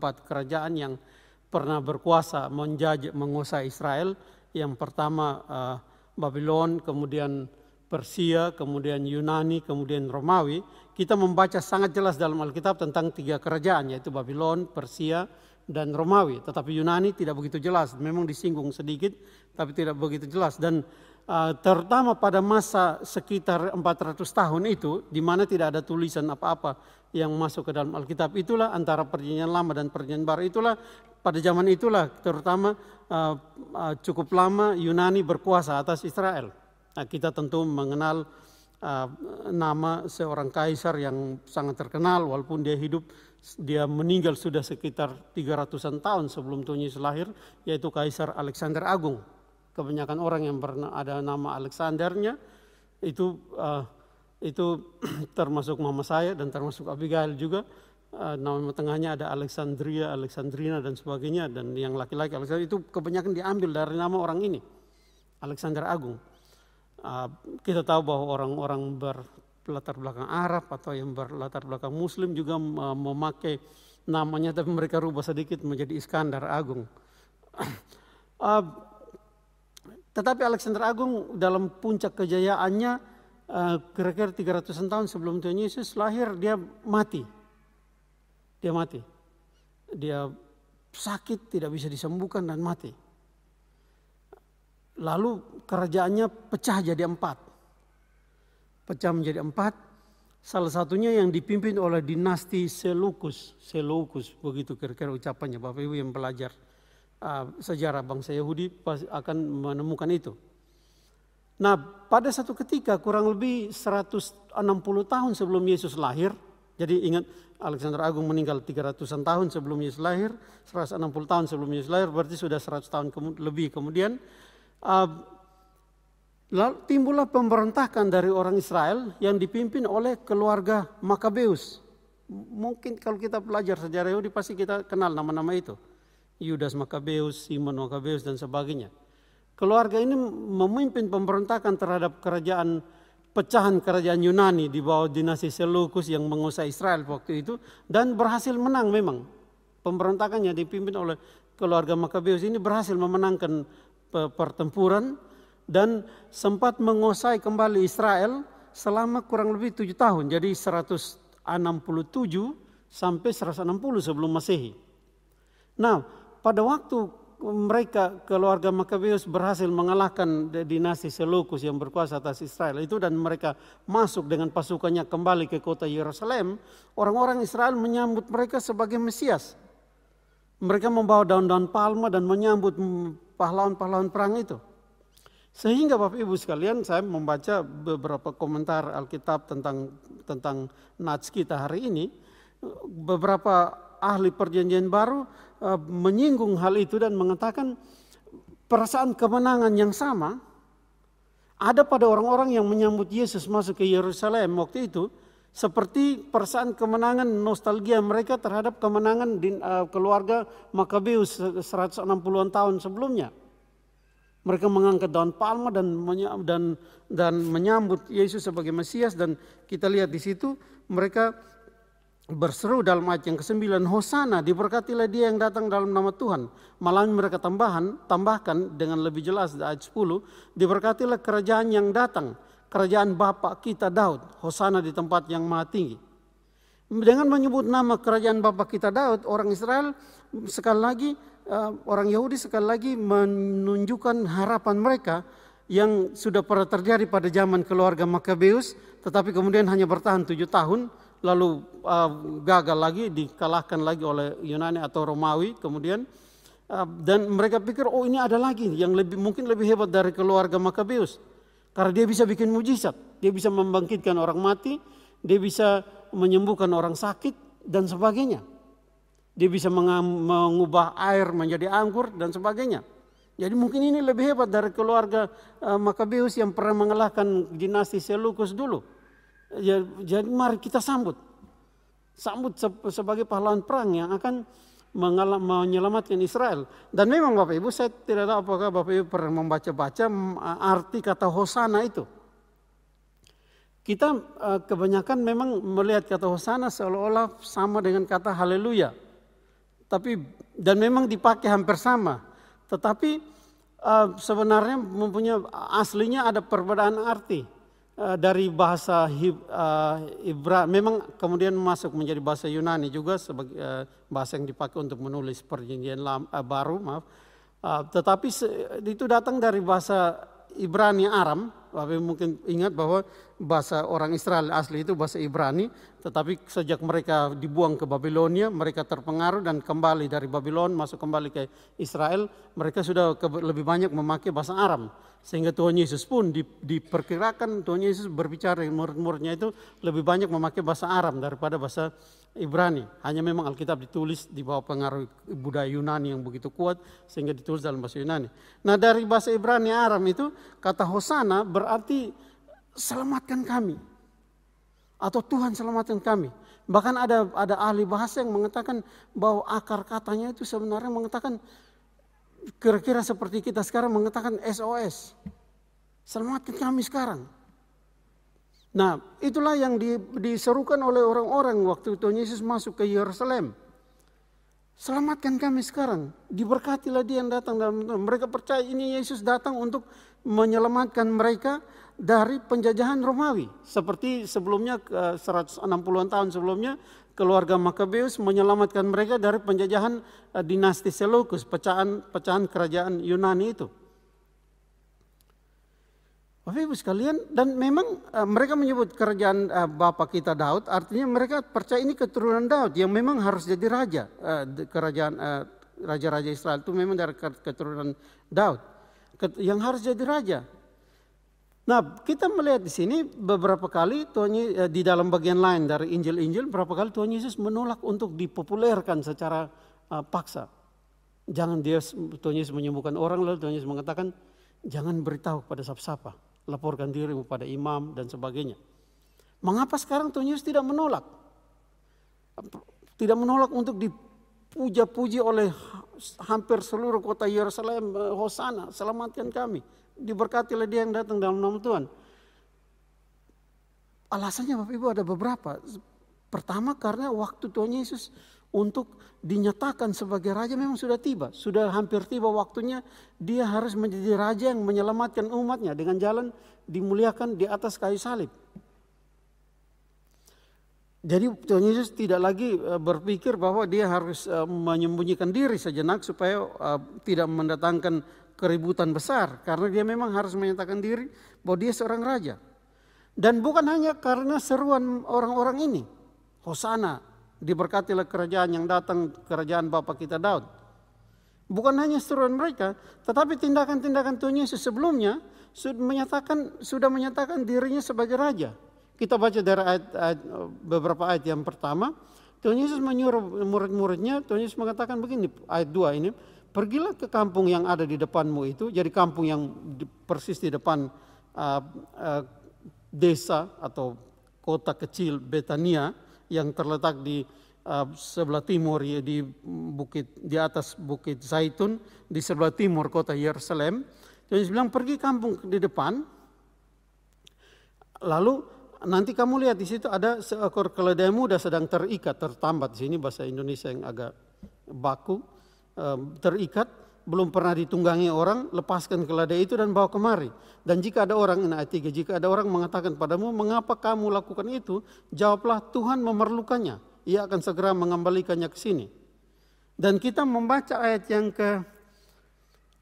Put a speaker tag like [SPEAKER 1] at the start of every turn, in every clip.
[SPEAKER 1] empat kerajaan yang pernah berkuasa menjajah menguasai Israel. Yang pertama uh, eh, Babylon, kemudian Persia, kemudian Yunani, kemudian Romawi. Kita membaca sangat jelas dalam Alkitab tentang tiga kerajaan yaitu Babylon, Persia, dan Romawi. Tetapi Yunani tidak begitu jelas. Memang disinggung sedikit, tapi tidak begitu jelas. Dan Eh, terutama pada masa sekitar 400 tahun itu, di mana tidak ada tulisan apa-apa yang masuk ke dalam Alkitab itulah antara perjanjian lama dan perjanjian baru itulah pada zaman itulah terutama uh, cukup lama Yunani berkuasa atas Israel. Nah, kita tentu mengenal uh, nama seorang kaisar yang sangat terkenal walaupun dia hidup dia meninggal sudah sekitar 300-an tahun sebelum Tuhan Yesus lahir yaitu Kaisar Alexander Agung kebanyakan orang yang pernah ada nama Alexandernya itu uh, itu termasuk mama saya dan termasuk Abigail juga uh, nama tengahnya ada Alexandria, Alexandrina dan sebagainya dan yang laki-laki Alexander itu kebanyakan diambil dari nama orang ini Alexander Agung. Uh, kita tahu bahwa orang-orang berlatar belakang Arab atau yang berlatar belakang Muslim juga memakai namanya tapi mereka rubah sedikit menjadi Iskandar Agung. Tetapi Alexander Agung dalam puncak kejayaannya eh, kira-kira 300-an tahun sebelum Tuhan Yesus lahir dia mati. Dia mati. Dia sakit tidak bisa disembuhkan dan mati. Lalu kerajaannya pecah jadi empat. Pecah menjadi empat. Salah satunya yang dipimpin oleh dinasti Seleucus. Seleucus begitu kira-kira ucapannya Bapak Ibu yang belajar Ah, sejarah bangsa Yahudi pasti akan menemukan itu. Nah, pada satu ketika kurang lebih 160 tahun sebelum Yesus lahir, jadi ingat Alexander Agung meninggal 300-an tahun sebelum Yesus lahir, 160 tahun sebelum Yesus lahir berarti sudah 100 tahun lebih kemudian uh, timbullah pemberontakan dari orang Israel yang dipimpin oleh keluarga Makabeus. Mungkin kalau kita belajar sejarah Yahudi pasti kita kenal nama-nama itu. Yudas Makabeus, Simon Makabeus dan sebagainya. Keluarga ini memimpin pemberontakan terhadap kerajaan pecahan kerajaan Yunani di bawah dinasti Seleukus yang menguasai Israel waktu itu dan berhasil menang memang. Pemberontakannya dipimpin oleh keluarga Makabeus ini berhasil memenangkan pertempuran dan sempat menguasai kembali Israel selama kurang lebih tujuh tahun. Jadi 167 sampai 160 sebelum Masehi. Nah, pada waktu mereka keluarga Makabeus berhasil mengalahkan dinasti Seleukus yang berkuasa atas Israel itu dan mereka masuk dengan pasukannya kembali ke kota Yerusalem, orang-orang Israel menyambut mereka sebagai Mesias. Mereka membawa daun-daun palma dan menyambut pahlawan-pahlawan perang itu. Sehingga Bapak Ibu sekalian saya membaca beberapa komentar Alkitab tentang tentang Nats kita hari ini. Beberapa ahli perjanjian baru Eh, menyinggung hal itu dan mengatakan perasaan kemenangan yang sama ada pada orang-orang yang menyambut Yesus masuk ke Yerusalem waktu itu seperti perasaan kemenangan nostalgia mereka terhadap kemenangan di, eh, keluarga Makabeus 160-an tahun sebelumnya. Mereka mengangkat daun palma dan dan dan menyambut Yesus sebagai Mesias dan kita lihat di situ mereka berseru dalam ayat yang ke-9, Hosana, diberkatilah dia yang datang dalam nama Tuhan. Malam mereka tambahan, tambahkan dengan lebih jelas di ayat 10, diberkatilah kerajaan yang datang, kerajaan Bapa kita Daud, Hosana di tempat yang maha tinggi. Dengan menyebut nama kerajaan Bapa kita Daud, orang Israel sekali lagi, eh, orang Yahudi sekali lagi menunjukkan harapan mereka yang sudah pernah terjadi pada zaman keluarga Makabeus, tetapi kemudian hanya bertahan tujuh tahun, lalu uh, gagal lagi, dikalahkan lagi oleh Yunani atau Romawi kemudian. Uh, dan mereka pikir, oh ini ada lagi yang lebih mungkin lebih hebat dari keluarga Makabeus. Karena dia bisa bikin mujizat, dia bisa membangkitkan orang mati, dia bisa menyembuhkan orang sakit dan sebagainya. Dia bisa mengubah air menjadi anggur dan sebagainya. Jadi mungkin ini lebih hebat dari keluarga uh, Makabeus yang pernah mengalahkan dinasti Seleucus dulu. Ya, jadi mari kita sambut. Sambut sebagai pahlawan perang yang akan menyelamatkan Israel. Dan memang Bapak Ibu saya tidak tahu apakah Bapak Ibu pernah membaca-baca arti kata hosana itu. Kita e, kebanyakan memang melihat kata hosana seolah-olah sama dengan kata haleluya. Tapi dan memang dipakai hampir sama. Tetapi e, sebenarnya mempunyai aslinya ada perbedaan arti. Eh, dari bahasa eh, Ibra memang kemudian masuk menjadi bahasa Yunani juga sebagai eh, bahasa yang dipakai untuk menulis perjanjian baru maaf tetapi itu datang dari bahasa Ibrani Aram tapi mungkin ingat bahwa bahasa orang Israel asli itu bahasa Ibrani, tetapi sejak mereka dibuang ke Babilonia, mereka terpengaruh dan kembali dari Babilon masuk kembali ke Israel, mereka sudah lebih banyak memakai bahasa Aram. Sehingga Tuhan Yesus pun diperkirakan Tuhan Yesus berbicara murid-muridnya itu lebih banyak memakai bahasa Aram daripada bahasa Ibrani. Hanya memang Alkitab ditulis di bawah pengaruh budaya Yunani yang begitu kuat sehingga ditulis dalam bahasa Yunani. Nah, dari bahasa Ibrani Aram itu kata hosana berarti selamatkan kami. Atau Tuhan selamatkan kami. Bahkan ada ada ahli bahasa yang mengatakan bahwa akar katanya itu sebenarnya mengatakan kira-kira seperti kita sekarang mengatakan SOS. Selamatkan kami sekarang. Nah, itulah yang di, diserukan oleh orang-orang waktu Tuhan Yesus masuk ke Yerusalem. Selamatkan kami sekarang. Diberkatilah dia yang datang dalam Mereka percaya ini Yesus datang untuk menyelamatkan mereka dari penjajahan Romawi. Seperti sebelumnya 160-an tahun sebelumnya keluarga Makabeus menyelamatkan mereka dari penjajahan eh, dinasti Seleucus, pecahan pecahan kerajaan Yunani itu. Bapak Ibu sekalian, dan memang eh, mereka menyebut kerajaan eh, Bapa Bapak kita Daud, artinya mereka percaya ini keturunan Daud yang memang harus jadi raja. kerajaan raja-raja Israel itu memang dari keturunan Daud. yang harus jadi raja. Nah, kita melihat di sini beberapa kali Tuhan eh, di dalam bagian lain dari Injil-Injil berapa kali Tuhan Yesus menolak untuk dipopulerkan secara uh, paksa. Jangan dia Tuhan Yesus menyembuhkan orang lalu Tuhan Yesus mengatakan jangan beritahu kepada siapa-siapa, laporkan dirimu pada imam dan sebagainya. Mengapa sekarang Tuhan Yesus tidak menolak? Tidak menolak untuk dipuja-puji oleh hampir seluruh kota Yerusalem, eh, Hosana, selamatkan kami diberkati oleh dia yang datang dalam nama Tuhan. Alasannya Bapak Ibu ada beberapa. Pertama karena waktu Tuhan Yesus untuk dinyatakan sebagai raja memang sudah tiba. Sudah hampir tiba waktunya dia harus menjadi raja yang menyelamatkan umatnya dengan jalan dimuliakan di atas kayu salib. Jadi Tuhan Yesus tidak lagi eh, berpikir bahwa dia harus eh, menyembunyikan diri sejenak supaya eh, tidak mendatangkan keributan besar karena dia memang harus menyatakan diri bahwa dia seorang raja. Dan bukan hanya karena seruan orang-orang ini. Hosana, diberkatilah kerajaan yang datang, kerajaan Bapa kita Daud. Bukan hanya seruan mereka, tetapi tindakan-tindakan Tuhan Yesus sebelumnya sudah menyatakan sudah menyatakan dirinya sebagai raja. Kita baca dari ayat, ayat, beberapa ayat yang pertama, Tuhan Yesus menyuruh murid-muridnya, Tuhan Yesus mengatakan begini, ayat 2 ini, pergilah ke kampung yang ada di depanmu itu, jadi kampung yang persis di depan uh, uh, desa atau kota kecil Betania yang terletak di uh, sebelah timur ya, di bukit di atas bukit Zaitun di sebelah timur kota Yerusalem. Tuhan Yesus bilang pergi kampung di depan, lalu nanti kamu lihat di situ ada seekor keledai muda sedang terikat, tertambat. Di sini bahasa Indonesia yang agak baku, terikat, belum pernah ditunggangi orang, lepaskan keledai itu dan bawa kemari. Dan jika ada orang, ini nah, ayat 3, jika ada orang mengatakan padamu, mengapa kamu lakukan itu? Jawablah, Tuhan memerlukannya. Ia akan segera mengembalikannya ke sini. Dan kita membaca ayat yang ke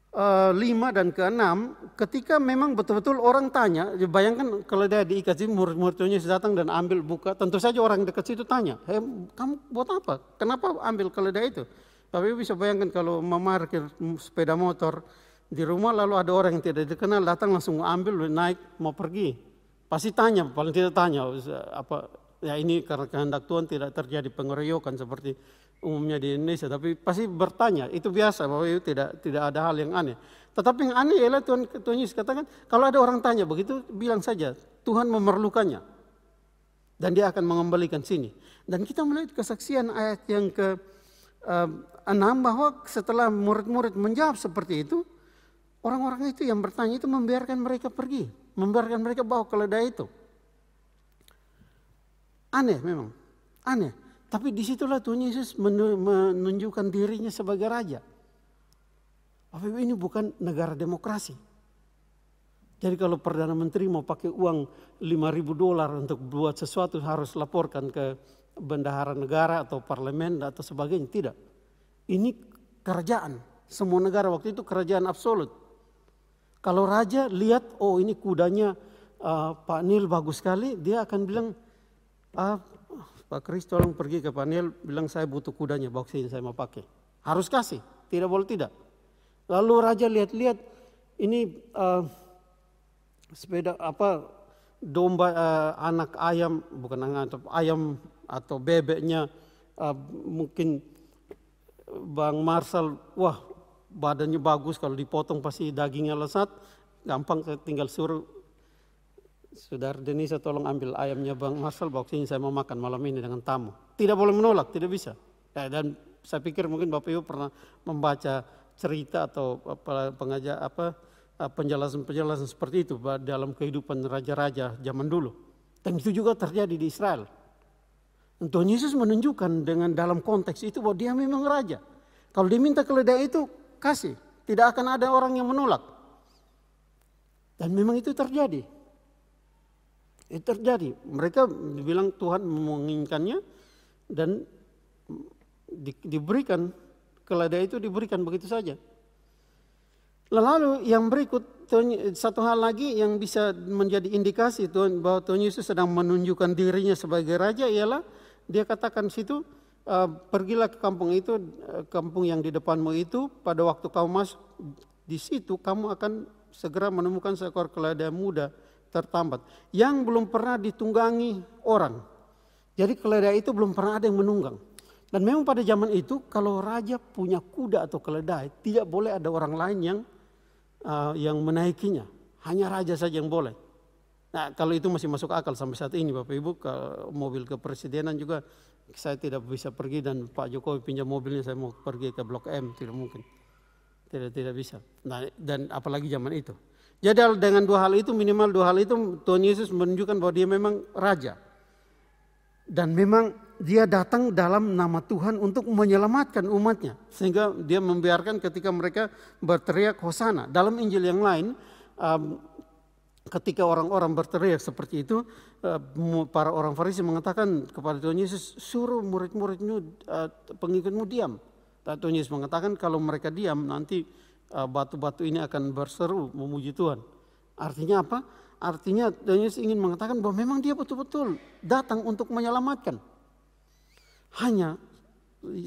[SPEAKER 1] 5 eh, dan ke-6 ketika memang betul-betul orang tanya, bayangkan kalau dia di IKJ murid-muridnya datang dan ambil buka, tentu saja orang dekat situ tanya, hey, kamu buat apa? Kenapa ambil keledai itu? Tapi bisa bayangkan kalau memarkir sepeda motor di rumah lalu ada orang yang tidak dikenal datang langsung ambil naik mau pergi. Pasti tanya, paling tidak tanya apa ya ini karena kehendak Tuhan tidak terjadi pengeroyokan seperti umumnya di Indonesia, tapi pasti bertanya. Itu biasa bahwa itu tidak tidak ada hal yang aneh. Tetapi yang aneh ialah Tuhan Tuhan Yesus katakan kalau ada orang tanya begitu bilang saja Tuhan memerlukannya dan dia akan mengembalikan sini. Dan kita melihat kesaksian ayat yang ke ehm, enam bahwa setelah murid-murid menjawab seperti itu, orang-orang itu yang bertanya itu membiarkan mereka pergi, membiarkan mereka bawa keledai itu. Aneh memang, aneh. Tapi disitulah Tuhan Yesus menunjukkan dirinya sebagai raja. Tapi ini bukan negara demokrasi. Jadi kalau Perdana Menteri mau pakai uang 5.000 dolar untuk buat sesuatu harus laporkan ke bendahara negara atau parlemen atau sebagainya. Tidak. Ini kerajaan. Semua negara waktu itu kerajaan absolut. Kalau raja lihat, oh ini kudanya uh, Pak Nil bagus sekali, dia akan bilang, uh, Pak Kris tolong pergi ke panel, bilang saya butuh kudanya, box saya mau pakai. Harus kasih, tidak boleh tidak. Lalu raja lihat-lihat, ini uh, sepeda apa domba uh, anak ayam bukan anak ayam atau bebeknya uh, mungkin Bang Marsal wah badannya bagus kalau dipotong pasti dagingnya lesat gampang tinggal suruh Sudar, Denisa tolong ambil ayamnya Bang Masal box ini saya mau makan malam ini dengan tamu. Tidak boleh menolak, tidak bisa. Ya, dan saya pikir mungkin Bapak Ibu pernah membaca cerita atau pengajar apa eh, penjelasan-penjelasan seperti itu dalam kehidupan raja-raja zaman dulu. Dan itu juga terjadi di Israel. Tuhan Yesus menunjukkan dengan dalam konteks itu bahwa dia memang raja. Kalau diminta keledai itu kasih, tidak akan ada orang yang menolak. Dan memang itu terjadi. Itu terjadi. Mereka bilang Tuhan menginginkannya dan di, diberikan keledai itu diberikan begitu saja. Lalu yang berikut satu hal lagi yang bisa menjadi indikasi Tuhan bahwa Tuhan Yesus sedang menunjukkan dirinya sebagai raja ialah dia katakan situ eh, pergilah ke kampung itu eh, kampung yang di depanmu itu pada waktu kamu masuk di situ kamu akan segera menemukan seekor keledai muda tertambat yang belum pernah ditunggangi orang. Jadi keledai itu belum pernah ada yang menunggang. Dan memang pada zaman itu kalau raja punya kuda atau keledai tidak boleh ada orang lain yang uh, yang menaikinya. Hanya raja saja yang boleh. Nah kalau itu masih masuk akal sampai saat ini Bapak Ibu ke mobil kepresidenan juga saya tidak bisa pergi dan Pak Jokowi pinjam mobilnya saya mau pergi ke Blok M tidak mungkin. Tidak tidak bisa. Nah, dan apalagi zaman itu. Jadi ya, dengan dua hal itu minimal dua hal itu Tuhan Yesus menunjukkan bahwa dia memang raja. Dan memang dia datang dalam nama Tuhan untuk menyelamatkan umatnya. Sehingga dia membiarkan ketika mereka berteriak hosana. Dalam Injil yang lain um, ketika orang-orang berteriak seperti itu uh, para orang Farisi mengatakan kepada Tuhan Yesus suruh murid-muridmu uh, pengikutmu diam. Tuhan Yesus mengatakan kalau mereka diam nanti Eh, batu-batu ini akan berseru memuji Tuhan. Artinya apa? Artinya Daniel ingin mengatakan bahwa memang dia betul-betul datang untuk menyelamatkan. Hanya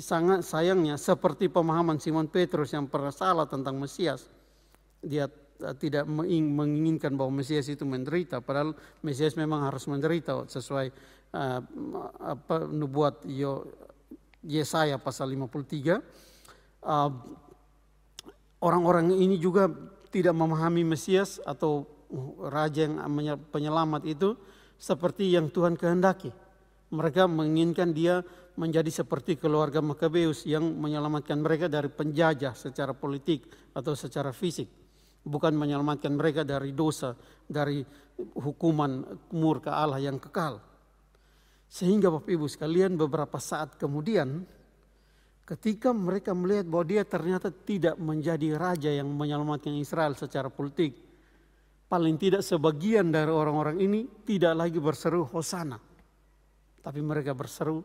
[SPEAKER 1] sangat sayangnya seperti pemahaman Simon Petrus yang pernah salah tentang Mesias. Dia eh, tidak menginginkan bahwa Mesias itu menderita, padahal Mesias memang harus menderita sesuai uh, apa, nubuat Yesaya pasal 53. Uh, orang-orang ini juga tidak memahami Mesias atau uh, raja yang penyelamat itu seperti yang Tuhan kehendaki. Mereka menginginkan dia menjadi seperti keluarga Makabeus yang menyelamatkan mereka dari penjajah secara politik atau secara fisik. Bukan menyelamatkan mereka dari dosa, dari hukuman murka Allah yang kekal. Sehingga Bapak Ibu sekalian beberapa saat kemudian Ketika mereka melihat bahwa dia ternyata tidak menjadi raja yang menyelamatkan Israel secara politik. Paling tidak sebagian dari orang-orang ini tidak lagi berseru Hosana. Tapi mereka berseru,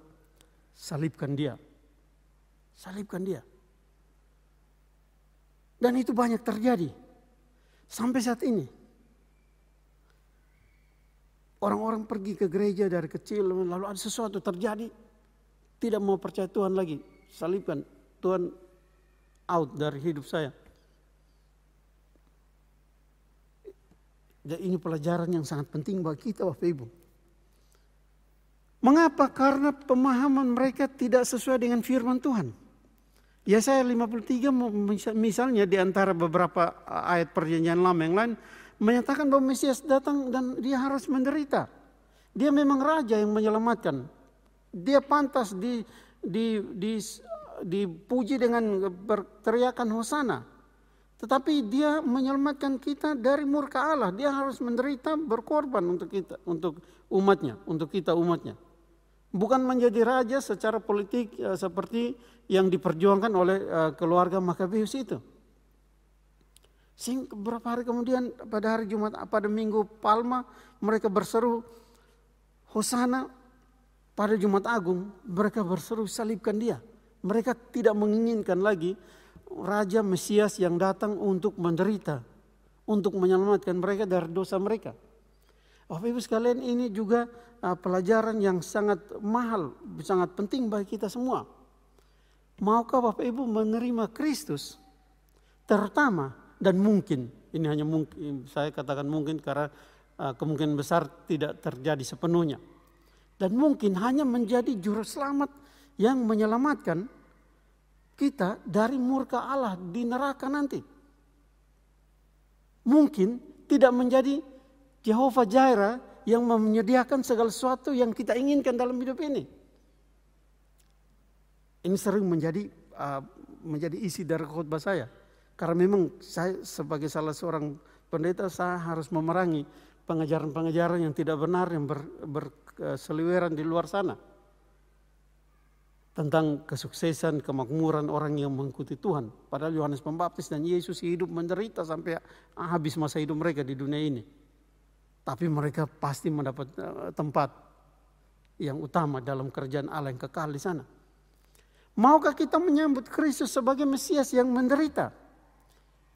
[SPEAKER 1] salibkan dia. Salibkan dia. Dan itu banyak terjadi. Sampai saat ini. Orang-orang pergi ke gereja dari kecil, lalu ada sesuatu terjadi. Tidak mau percaya Tuhan lagi salibkan. Tuhan out dari hidup saya. Dan ya, ini pelajaran yang sangat penting bagi kita Bapak Ibu. Mengapa? Karena pemahaman mereka tidak sesuai dengan firman Tuhan. Ya saya 53 misalnya di antara beberapa eh, ayat perjanjian lama yang lain menyatakan bahwa Mesias datang dan dia harus menderita. Dia memang raja yang menyelamatkan. Dia pantas di, di, di, dipuji dengan berteriakan hosana. Tetapi dia menyelamatkan kita dari murka Allah. Dia harus menderita berkorban untuk kita, untuk umatnya, untuk kita umatnya. Bukan menjadi raja secara politik eh, seperti yang diperjuangkan oleh eh, keluarga keluarga Makabius itu. Sehingga beberapa hari kemudian pada hari Jumat pada minggu Palma mereka berseru Hosana pada Jumat Agung mereka berseru salibkan dia. Mereka tidak menginginkan lagi raja Mesias yang datang untuk menderita, untuk menyelamatkan mereka dari dosa mereka. Bapak Ibu sekalian ini juga uh, pelajaran yang sangat mahal, sangat penting bagi kita semua. Maukah Bapak Ibu menerima Kristus? Terutama dan mungkin, ini hanya mungkin, saya katakan mungkin karena uh, kemungkinan besar tidak terjadi sepenuhnya dan mungkin hanya menjadi juru selamat yang menyelamatkan kita dari murka Allah di neraka nanti. Mungkin tidak menjadi Jehovah Jireh yang menyediakan segala sesuatu yang kita inginkan dalam hidup ini. Ini sering menjadi uh, menjadi isi dari khotbah saya. Karena memang saya sebagai salah seorang pendeta saya harus memerangi pengajaran-pengajaran yang tidak benar yang ber, ber, seliweran di luar sana tentang kesuksesan, kemakmuran orang yang mengikuti Tuhan. Padahal Yohanes Pembaptis dan Yesus hidup menderita sampai habis masa hidup mereka di dunia ini. Tapi mereka pasti mendapat eh, tempat yang utama dalam kerjaan Allah yang kekal di sana. Maukah kita menyambut Kristus sebagai Mesias yang menderita?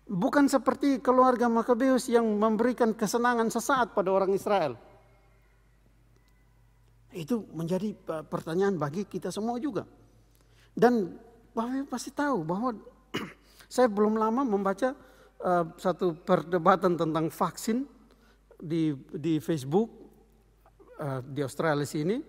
[SPEAKER 1] Bukan seperti keluarga Makabeus yang memberikan kesenangan sesaat pada orang Israel itu menjadi eh, pertanyaan bagi kita semua juga. Dan Bapak pasti tahu bahwa saya belum lama membaca uh, satu perdebatan tentang vaksin di di Facebook uh, di Australia sini.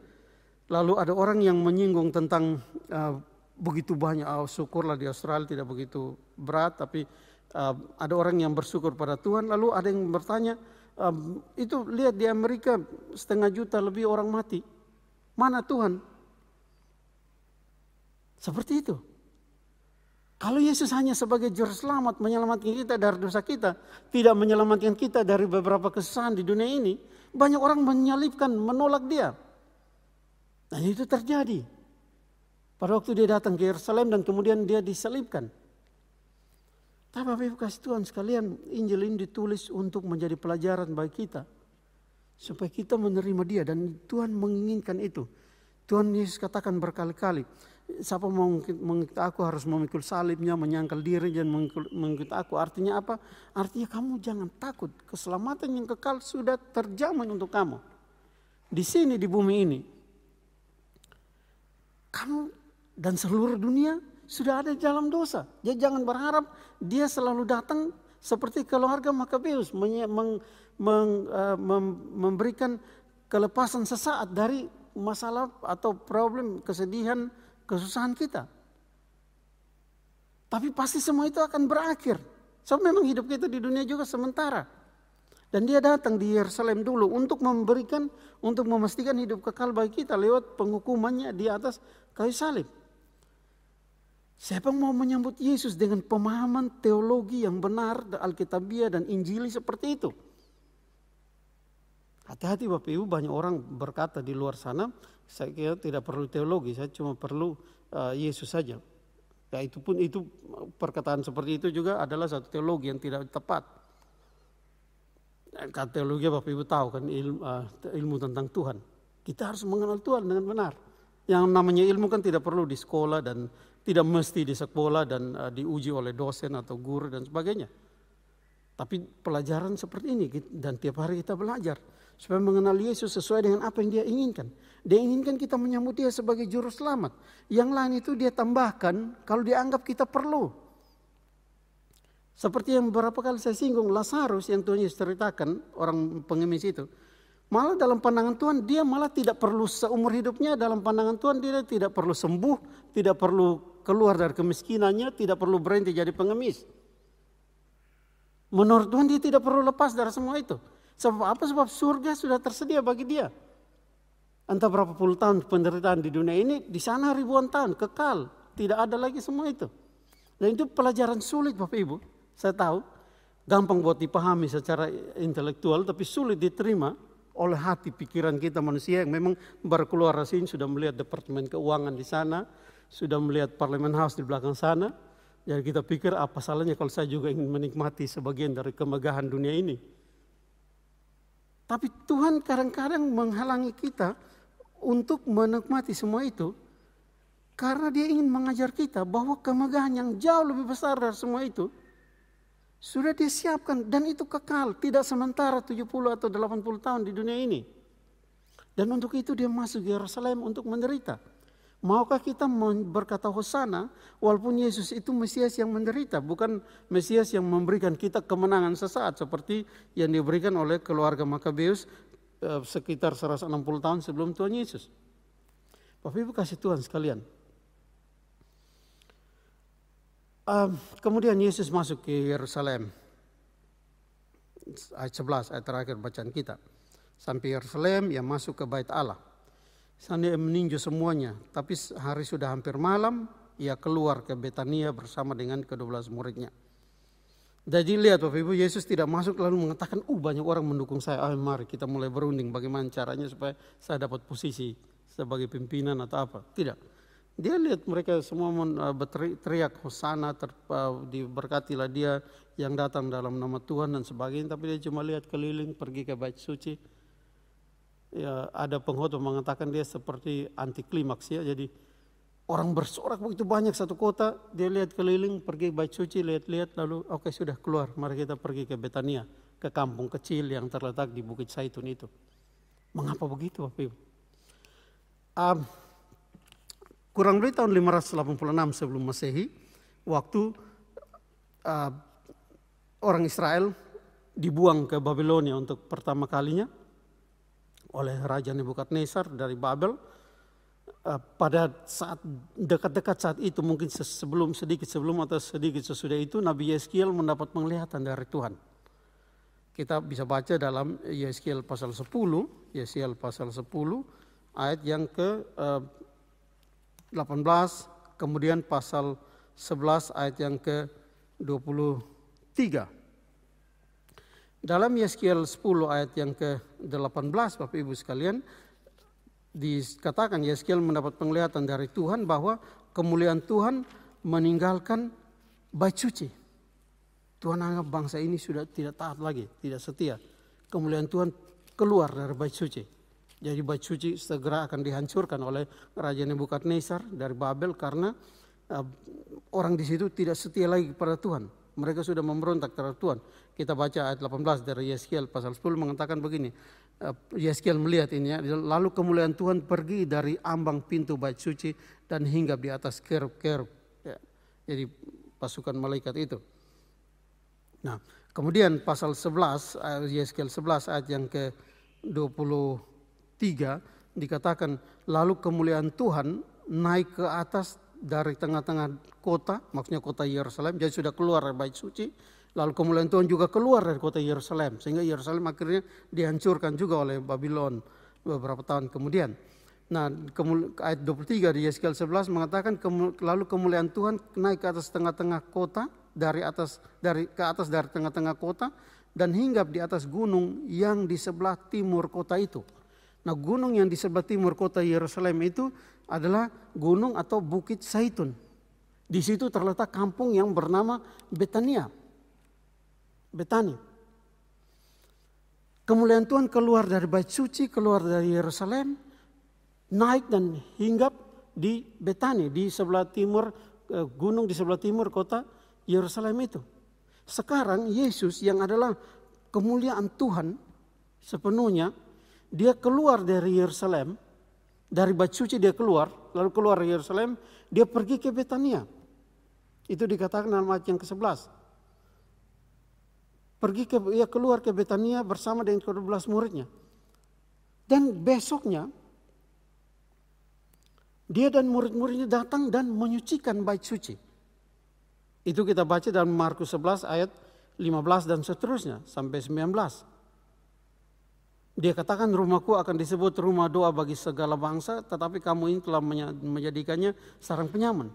[SPEAKER 1] Lalu ada orang yang menyinggung tentang uh, begitu banyak oh, syukurlah di Australia tidak begitu berat tapi uh, ada orang yang bersyukur pada Tuhan lalu ada yang bertanya Um, itu lihat di Amerika setengah juta lebih orang mati. Mana Tuhan? Seperti itu. Kalau Yesus hanya sebagai juru selamat menyelamatkan kita dari dosa kita, tidak menyelamatkan kita dari beberapa kesan di dunia ini, banyak orang menyalipkan, menolak dia. Dan itu terjadi. Pada waktu dia datang ke Yerusalem dan kemudian dia disalibkan. Tapi Bapak Ibu kasih Tuhan sekalian Injil ini ditulis untuk menjadi pelajaran bagi kita. Supaya kita menerima dia dan Tuhan menginginkan itu. Tuhan Yesus katakan berkali-kali. Siapa mau mengikut aku harus memikul salibnya, menyangkal diri dan mengikut aku. Artinya apa? Artinya kamu jangan takut. Keselamatan yang kekal sudah terjamin untuk kamu. Di sini di bumi ini. Kamu dan seluruh dunia sudah ada di dalam dosa. jadi jangan berharap dia selalu datang seperti keluarga Makabeus meng, meng, uh, mem, memberikan kelepasan sesaat dari masalah atau problem kesedihan kesusahan kita. Tapi pasti semua itu akan berakhir. So memang hidup kita di dunia juga sementara. Dan dia datang di Yerusalem dulu untuk memberikan, untuk memastikan hidup kekal bagi kita lewat penghukumannya di atas kayu salib. Siapa yang mau menyambut Yesus dengan pemahaman teologi yang benar, Alkitabiah dan Injili seperti itu? Hati-hati Bapak Ibu, banyak orang berkata di luar sana, saya kira tidak perlu teologi, saya cuma perlu uh, Yesus saja. Ya itu pun itu perkataan seperti itu juga adalah satu teologi yang tidak tepat. Kata teologi Bapak Ibu tahu kan ilmu, uh, ilmu tentang Tuhan. Kita harus mengenal Tuhan dengan benar. Yang namanya ilmu kan tidak perlu di sekolah dan tidak mesti di sekolah dan uh, diuji oleh dosen atau guru dan sebagainya. Tapi pelajaran seperti ini dan tiap hari kita belajar supaya mengenal Yesus sesuai dengan apa yang dia inginkan. Dia inginkan kita menyambut dia sebagai juru selamat. Yang lain itu dia tambahkan kalau dianggap kita perlu. Seperti yang beberapa kali saya singgung, Lazarus yang Tuhan Yesus ceritakan, orang pengemis itu. Malah dalam pandangan Tuhan dia malah tidak perlu seumur hidupnya, dalam pandangan Tuhan dia tidak perlu sembuh, tidak perlu keluar dari kemiskinannya tidak perlu berhenti jadi pengemis. Menurut Tuhan dia tidak perlu lepas dari semua itu. Sebab apa? Sebab surga sudah tersedia bagi dia. Entah berapa puluh tahun penderitaan di dunia ini, di sana ribuan tahun, kekal. Tidak ada lagi semua itu. Dan itu pelajaran sulit Bapak Ibu. Saya tahu, gampang buat dipahami secara intelektual, tapi sulit diterima oleh hati pikiran kita manusia yang memang berkeluar keluar sini sudah melihat departemen keuangan di sana, sudah melihat parlemen house di belakang sana. Jadi kita pikir apa salahnya kalau saya juga ingin menikmati sebagian dari kemegahan dunia ini. Tapi Tuhan kadang-kadang menghalangi kita untuk menikmati semua itu. Karena dia ingin mengajar kita bahwa kemegahan yang jauh lebih besar dari semua itu sudah disiapkan dan itu kekal, tidak sementara 70 atau 80 tahun di dunia ini. Dan untuk itu dia masuk Yerusalem untuk menderita. Maukah kita berkata hosana walaupun Yesus itu Mesias yang menderita bukan Mesias yang memberikan kita kemenangan sesaat seperti yang diberikan oleh keluarga Makabeus eh, sekitar 160 tahun sebelum Tuhan Yesus. Bapak Ibu kasih Tuhan sekalian. kemudian Yesus masuk ke Yerusalem. Ayat 11 ayat terakhir bacaan kita. Sampai Yerusalem yang masuk ke bait Allah Sania meninjau semuanya, tapi hari sudah hampir malam, ia keluar ke Betania bersama dengan ke-12 muridnya. Jadi lihat Bapak Ibu, Yesus tidak masuk lalu mengatakan, uh banyak orang mendukung saya, almar ah, mari kita mulai berunding bagaimana caranya supaya saya dapat posisi sebagai pimpinan atau apa. Tidak. Dia lihat mereka semua eh, berteriak hosana, ter, eh, diberkatilah dia yang datang dalam nama Tuhan dan sebagainya. Tapi dia cuma lihat keliling, pergi ke bait suci, ya, ada penghutu mengatakan dia seperti anti klimaks ya. Jadi orang bersorak begitu banyak satu kota, dia lihat keliling, pergi baik suci, lihat-lihat lalu oke okay, sudah keluar, mari kita pergi ke Betania, ke kampung kecil yang terletak di Bukit Saitun itu. Mengapa begitu Bapak Ibu? Um, kurang lebih tahun 586 sebelum Masehi, waktu uh, orang Israel dibuang ke Babilonia untuk pertama kalinya oleh Raja Nebukadnezar dari Babel. Eh, pada saat dekat-dekat saat itu mungkin sebelum sedikit sebelum atau sedikit sesudah itu Nabi Yeskiel mendapat penglihatan dari Tuhan. Kita bisa baca dalam Yeskiel pasal 10, Yeskiel pasal 10 ayat yang ke 18, eh, kemudian pasal 11 ayat yang ke 23. Dalam Yeskiel 10 ayat yang ke-18 Bapak Ibu sekalian dikatakan Yeskiel mendapat penglihatan dari Tuhan bahwa kemuliaan Tuhan meninggalkan bait suci. Tuhan anggap bangsa ini sudah tidak taat lagi, tidak setia. Kemuliaan Tuhan keluar dari bait suci. Jadi bait suci segera akan dihancurkan oleh Raja Nebukadnezar dari Babel karena uh, orang di situ tidak setia lagi kepada Tuhan. Mereka sudah memberontak terhadap Tuhan kita baca ayat 18 dari Yeskiel pasal 10 mengatakan begini. Eh, Yeskiel melihat ini ya, lalu kemuliaan Tuhan pergi dari ambang pintu bait suci dan hingga di atas kerub-kerub. Ya, jadi pasukan malaikat itu. Nah, kemudian pasal 11 eh, Yeskiel 11 ayat yang ke 23 dikatakan lalu kemuliaan Tuhan naik ke atas dari tengah-tengah kota, maksudnya kota Yerusalem, jadi sudah keluar bait suci Lalu kemuliaan Tuhan juga keluar dari kota Yerusalem. Sehingga Yerusalem akhirnya dihancurkan juga oleh Babylon beberapa tahun kemudian. Nah, kemul- ayat 23 di Yeskel 11 mengatakan lalu kemuliaan Tuhan naik ke atas tengah-tengah kota dari atas dari ke atas dari tengah-tengah kota dan hinggap di atas gunung yang di sebelah timur kota itu. Nah, gunung yang di sebelah timur kota Yerusalem itu adalah gunung atau Bukit Saitun. Di situ terletak kampung yang bernama Betania. Betani. Kemuliaan Tuhan keluar dari bait suci, keluar dari Yerusalem, naik dan hinggap di Betani, di sebelah timur, eh, gunung di sebelah timur kota Yerusalem itu. Sekarang Yesus yang adalah kemuliaan Tuhan sepenuhnya, dia keluar dari Yerusalem, dari bait suci dia keluar, lalu keluar dari Yerusalem, dia pergi ke Betania. Itu dikatakan dalam ayat yang ke-11 pergi ke ia ya, keluar ke Betania bersama dengan ke-12 muridnya. Dan besoknya dia dan murid-muridnya datang dan menyucikan bait suci. Itu kita baca dalam Markus 11 ayat 15 dan seterusnya sampai 19. Dia katakan rumahku akan disebut rumah doa bagi segala bangsa tetapi kamu ini telah menjadikannya sarang penyaman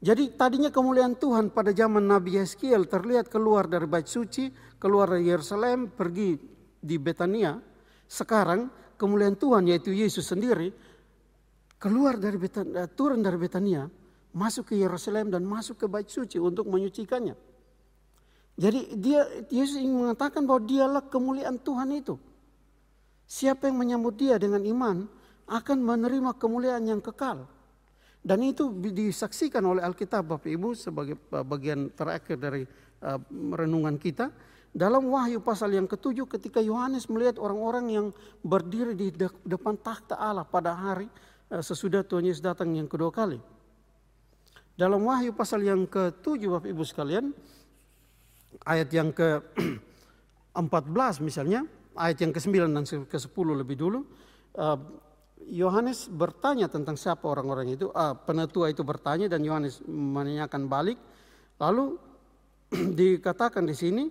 [SPEAKER 1] jadi tadinya kemuliaan Tuhan pada zaman Nabi Yeskiel terlihat keluar dari bait suci, keluar dari Yerusalem, pergi di Betania. Sekarang kemuliaan Tuhan yaitu Yesus sendiri keluar dari Betania, eh, turun dari Betania, masuk ke Yerusalem dan masuk ke bait suci untuk menyucikannya. Jadi dia Yesus ingin mengatakan bahwa dialah kemuliaan Tuhan itu. Siapa yang menyambut dia dengan iman akan menerima kemuliaan yang kekal. Dan itu disaksikan oleh Alkitab Bapak Ibu sebagai eh, bagian terakhir dari uh, eh, renungan kita. Dalam wahyu pasal yang ketujuh ketika Yohanes melihat orang-orang yang berdiri di depan takhta Allah pada hari eh, sesudah Tuhan Yesus datang yang kedua kali. Dalam wahyu pasal yang ketujuh Bapak Ibu sekalian ayat yang ke 14 misalnya ayat yang ke-9 dan ke-10 lebih dulu uh, Yohanes bertanya tentang siapa orang-orang itu. Uh, penetua itu bertanya dan Yohanes menanyakan balik. Lalu dikatakan di sini,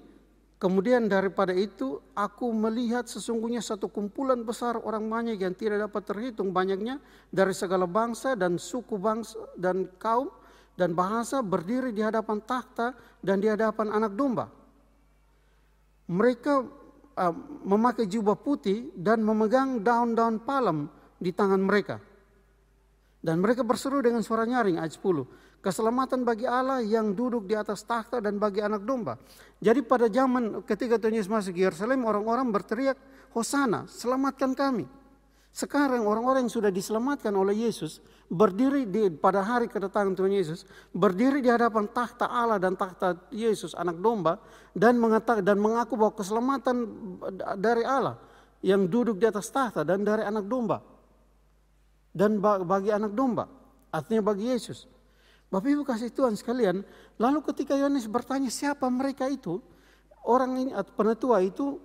[SPEAKER 1] kemudian daripada itu aku melihat sesungguhnya satu kumpulan besar orang banyak yang tidak dapat terhitung banyaknya dari segala bangsa dan suku bangsa dan kaum dan bahasa berdiri di hadapan takhta dan di hadapan anak domba. Mereka uh, memakai jubah putih dan memegang daun-daun palem di tangan mereka. Dan mereka berseru dengan suara nyaring ayat 10. Keselamatan bagi Allah yang duduk di atas takhta dan bagi anak domba. Jadi pada zaman ketika Tuhan Yesus masuk ke Yerusalem orang-orang berteriak Hosana selamatkan kami. Sekarang orang-orang yang sudah diselamatkan oleh Yesus berdiri di, pada hari kedatangan Tuhan Yesus berdiri di hadapan tahta Allah dan tahta Yesus anak domba dan mengatakan dan mengaku bahwa keselamatan dari Allah yang duduk di atas tahta dan dari anak domba dan bagi anak domba. Artinya bagi Yesus. Bapak Ibu kasih Tuhan sekalian, lalu ketika Yohanes bertanya siapa mereka itu, orang ini atau penetua itu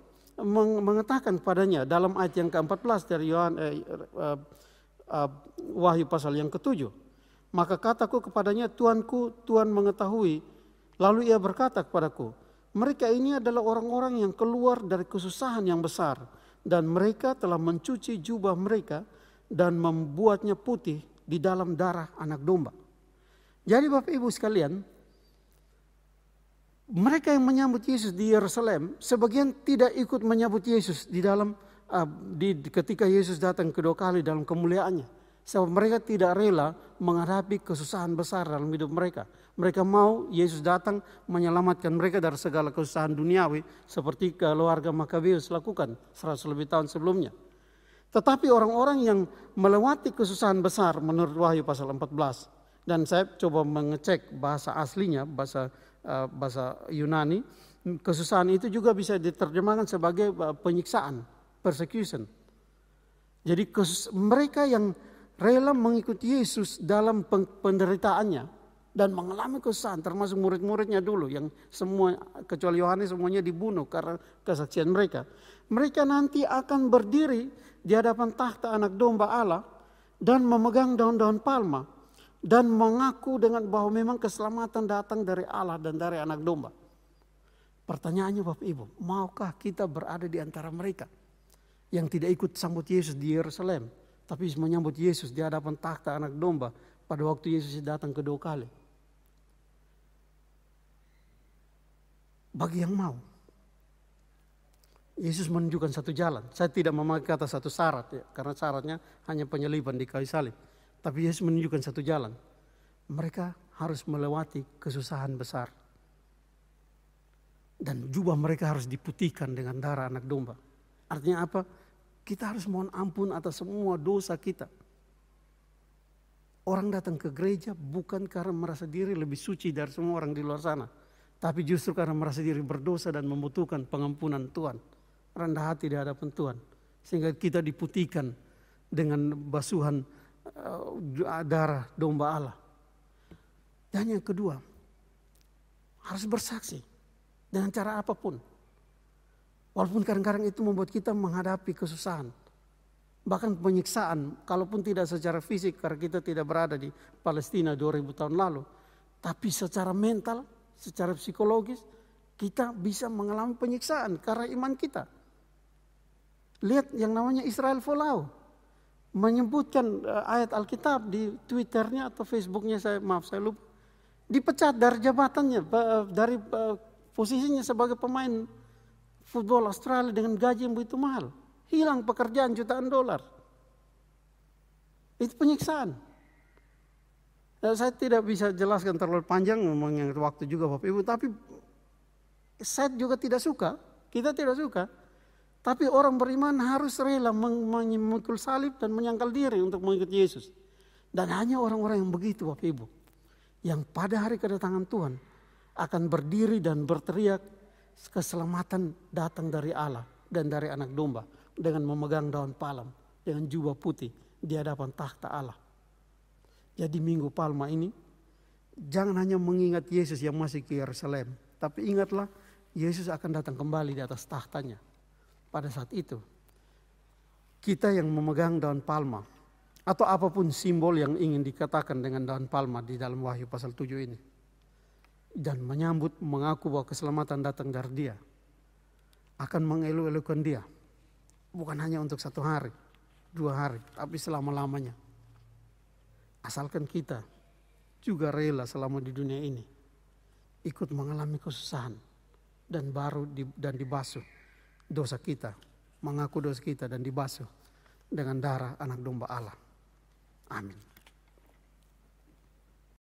[SPEAKER 1] mengatakan kepadanya dalam ayat yang ke-14 dari Yohan, eh, eh, eh, Wahyu pasal yang ketujuh. Maka kataku kepadanya, Tuanku, Tuhan mengetahui. Lalu ia berkata kepadaku, mereka ini adalah orang-orang yang keluar dari kesusahan yang besar. Dan mereka telah mencuci jubah mereka dan membuatnya putih di dalam darah anak domba. Jadi Bapak Ibu sekalian, mereka yang menyambut Yesus di Yerusalem, sebagian tidak ikut menyambut Yesus di dalam uh, di ketika Yesus datang kedua kali dalam kemuliaannya. Sebab mereka tidak rela menghadapi kesusahan besar dalam hidup mereka. Mereka mau Yesus datang menyelamatkan mereka dari segala kesusahan duniawi seperti keluarga Makabeus lakukan 100 lebih tahun sebelumnya. Tetapi orang-orang yang melewati kesusahan besar menurut Wahyu pasal 14 dan saya coba mengecek bahasa aslinya bahasa eh, bahasa Yunani kesusahan itu juga bisa diterjemahkan sebagai eh, penyiksaan persecution. Jadi mereka yang rela mengikuti Yesus dalam penderitaannya dan mengalami kesusahan termasuk murid-muridnya dulu yang semua kecuali Yohanes semuanya dibunuh karena kesaksian mereka. Mereka nanti akan berdiri di hadapan tahta anak domba Allah dan memegang daun-daun palma dan mengaku dengan bahwa memang keselamatan datang dari Allah dan dari anak domba. Pertanyaannya Bapak Ibu, maukah kita berada di antara mereka yang tidak ikut sambut Yesus di Yerusalem, tapi menyambut Yesus di hadapan tahta anak domba pada waktu Yesus datang kedua kali? Bagi yang mau, Yesus menunjukkan satu jalan. Saya tidak memakai kata satu syarat ya, karena syaratnya hanya penyelipan di kayu salib. Tapi Yesus menunjukkan satu jalan. Mereka harus melewati kesusahan besar. Dan jubah mereka harus diputihkan dengan darah anak domba. Artinya apa? Kita harus mohon ampun atas semua dosa kita. Orang datang ke gereja bukan karena merasa diri lebih suci dari semua orang di luar sana. Tapi justru karena merasa diri berdosa dan membutuhkan pengampunan Tuhan rendah hati di hadapan Tuhan. Sehingga kita diputihkan dengan basuhan eh, darah domba Allah. Dan yang kedua, harus bersaksi dengan cara apapun. Walaupun kadang-kadang itu membuat kita menghadapi kesusahan. Bahkan penyiksaan, kalaupun tidak secara fisik karena kita tidak berada di Palestina 2000 tahun lalu. Tapi secara mental, secara psikologis, kita bisa mengalami penyiksaan karena iman kita. Lihat yang namanya Israel Follow. Menyebutkan eh, ayat Alkitab di Twitternya atau Facebooknya saya maaf saya lupa. Dipecat dari jabatannya, eh, dari eh, posisinya sebagai pemain football Australia dengan gaji yang begitu mahal. Hilang pekerjaan jutaan dolar. Itu penyiksaan. saya tidak bisa jelaskan terlalu panjang memang yang waktu juga Bapak Ibu. Tapi saya juga tidak suka, kita tidak suka tapi orang beriman harus rela memikul salib dan menyangkal diri untuk mengikuti Yesus. Dan hanya orang-orang yang begitu Bapak Ibu. Yang pada hari kedatangan Tuhan akan berdiri dan berteriak keselamatan datang dari Allah dan dari anak domba. Dengan memegang daun palem, dengan jubah putih di hadapan tahta Allah. Jadi Minggu Palma ini jangan hanya mengingat Yesus yang masih ke Yerusalem. Tapi ingatlah Yesus akan datang kembali di atas tahtanya pada saat itu. Kita yang memegang daun palma atau apapun simbol yang ingin dikatakan dengan daun palma di dalam Wahyu pasal 7 ini. Dan menyambut mengaku bahwa keselamatan datang dari dia. Akan mengeluh-elukan dia. Bukan hanya untuk satu hari, dua hari, tapi selama-lamanya. Asalkan kita juga rela selama di dunia ini ikut mengalami kesusahan dan baru di, dan dibasuh dosa kita, mengaku dosa kita dan dibasuh dengan darah anak domba Allah. Amin.